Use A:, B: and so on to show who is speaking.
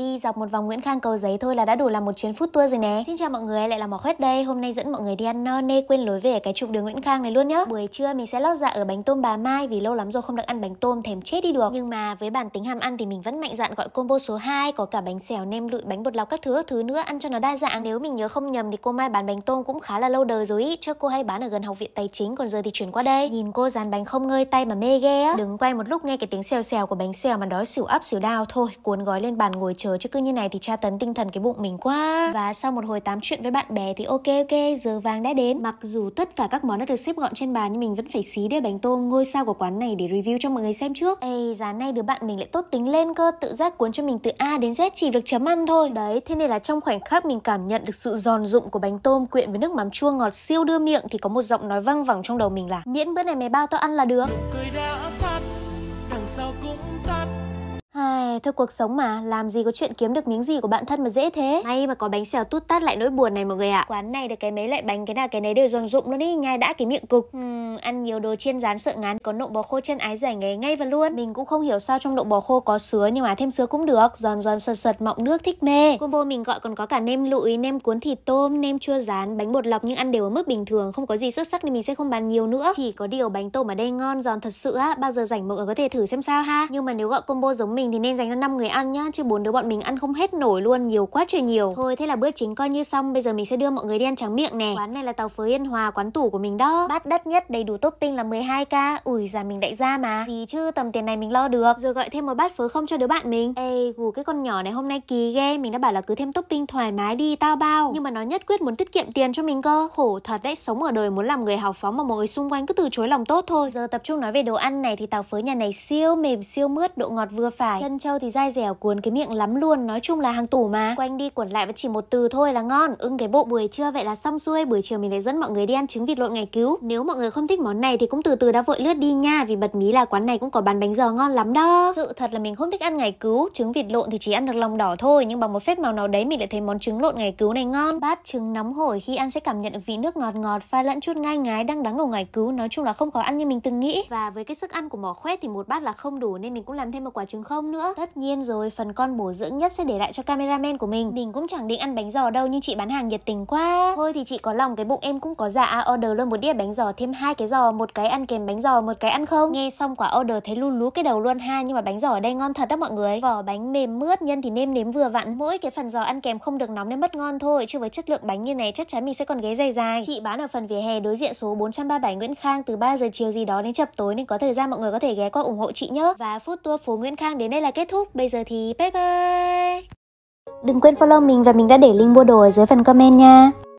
A: Đi dọc một vòng Nguyễn Khang cầu giấy thôi là đã đủ làm một chuyến phút tour rồi nè. Xin chào mọi người, lại là Mỏ Khuyết đây. Hôm nay dẫn mọi người đi ăn no nê quên lối về cái trục đường Nguyễn Khang này luôn nhá. Buổi trưa mình sẽ lót dạ ở bánh tôm bà Mai vì lâu lắm rồi không được ăn bánh tôm thèm chết đi được. Nhưng mà với bản tính ham ăn thì mình vẫn mạnh dạn gọi combo số 2 có cả bánh xèo nem lụi, bánh bột lọc các thứ các thứ nữa ăn cho nó đa dạng. Nếu mình nhớ không nhầm thì cô Mai bán bánh tôm cũng khá là lâu đời rồi ý. Trước cô hay bán ở gần học viện tài chính còn giờ thì chuyển qua đây. Nhìn cô dán bánh không ngơi tay mà mê ghê á. Đứng quay một lúc nghe cái tiếng xèo xèo của bánh xèo mà đói xỉu ấp xỉu đau thôi, cuốn gói lên bàn ngồi chờ trời chứ cứ như này thì tra tấn tinh thần cái bụng mình quá và sau một hồi tám chuyện với bạn bè thì ok ok giờ vàng đã đến mặc dù tất cả các món đã được xếp gọn trên bàn nhưng mình vẫn phải xí đĩa bánh tôm ngôi sao của quán này để review cho mọi người xem trước ê giá nay đứa bạn mình lại tốt tính lên cơ tự giác cuốn cho mình từ a đến z chỉ được chấm ăn thôi đấy thế nên là trong khoảnh khắc mình cảm nhận được sự giòn rụng của bánh tôm quyện với nước mắm chua ngọt siêu đưa miệng thì có một giọng nói văng vẳng trong đầu mình là miễn bữa này mày bao tao ăn là được cười đã tắt đằng sau cũng tắt này thôi cuộc sống mà, làm gì có chuyện kiếm được miếng gì của bạn thân mà dễ thế. May mà có bánh xèo tút tát lại nỗi buồn này mọi người ạ. À. Quán này được cái mấy loại bánh cái nào cái nấy đều giòn rụng luôn ý, nhai đã cái miệng cực. Uhm, ăn nhiều đồ chiên rán sợ ngán, có nộ bò khô chân ái giải nghề ngay và luôn. Mình cũng không hiểu sao trong nộ bò khô có sứa nhưng mà thêm sứa cũng được, giòn giòn sật sật mọng nước thích mê. Combo mình gọi còn có cả nem lụi, nem cuốn thịt tôm, nem chua rán, bánh bột lọc nhưng ăn đều ở mức bình thường, không có gì xuất sắc nên mình sẽ không bàn nhiều nữa. Chỉ có điều bánh tôm ở đây ngon giòn thật sự á, bao giờ rảnh mọi người có thể thử xem sao ha. Nhưng mà nếu gọi combo giống mình thì nên dành dành cho 5 người ăn nhá chứ bốn đứa bọn mình ăn không hết nổi luôn nhiều quá trời nhiều thôi thế là bữa chính coi như xong bây giờ mình sẽ đưa mọi người đi ăn tráng miệng nè quán này là tàu phới yên hòa quán tủ của mình đó bát đất nhất đầy đủ topping là 12k ủi già mình đại gia mà vì chứ tầm tiền này mình lo được rồi gọi thêm một bát phớ không cho đứa bạn mình ê gù cái con nhỏ này hôm nay kỳ ghê mình đã bảo là cứ thêm topping thoải mái đi tao bao nhưng mà nó nhất quyết muốn tiết kiệm tiền cho mình cơ khổ thật đấy sống ở đời muốn làm người hào phóng mà mọi người xung quanh cứ từ chối lòng tốt thôi giờ tập trung nói về đồ ăn này thì tàu phớ nhà này siêu mềm siêu mướt độ ngọt vừa phải chân trâu thì dai dẻo cuốn cái miệng lắm luôn nói chung là hàng tủ mà quanh đi quẩn lại vẫn chỉ một từ thôi là ngon ưng cái bộ buổi trưa vậy là xong xuôi buổi chiều mình lại dẫn mọi người đi ăn trứng vịt lộn ngày cứu nếu mọi người không thích món này thì cũng từ từ đã vội lướt đi nha vì bật mí là quán này cũng có bán bánh giò ngon lắm đó sự thật là mình không thích ăn ngày cứu trứng vịt lộn thì chỉ ăn được lòng đỏ thôi nhưng bằng một phép màu nào đấy mình lại thấy món trứng lộn ngày cứu này ngon bát trứng nóng hổi khi ăn sẽ cảm nhận được vị nước ngọt ngọt pha lẫn chút ngai ngái đang đắng ở ngày cứu nói chung là không khó ăn như mình từng nghĩ và với cái sức ăn của mỏ khoét thì một bát là không đủ nên mình cũng làm thêm một quả trứng không nữa tất tất nhiên rồi, phần con bổ dưỡng nhất sẽ để lại cho cameraman của mình. Mình cũng chẳng định ăn bánh giò đâu nhưng chị bán hàng nhiệt tình quá. Thôi thì chị có lòng cái bụng em cũng có dạ à, order luôn một đĩa bánh giò thêm hai cái giò, một cái ăn kèm bánh giò, một cái ăn không. Nghe xong quả order thấy lu lú cái đầu luôn ha, nhưng mà bánh giò ở đây ngon thật đó mọi người. Vỏ bánh mềm mướt, nhân thì nêm nếm vừa vặn, mỗi cái phần giò ăn kèm không được nóng nên mất ngon thôi, chứ với chất lượng bánh như này chắc chắn mình sẽ còn ghé dài dài. Chị bán ở phần vỉa hè đối diện số 437 Nguyễn Khang từ 3 giờ chiều gì đó đến chập tối nên có thời gian mọi người có thể ghé qua ủng hộ chị nhé. Và phút tour phố Nguyễn Khang đến đây là kết thúc. Cúc. Bây giờ thì bye bye. Đừng quên follow mình và mình đã để link mua đồ ở dưới phần comment nha.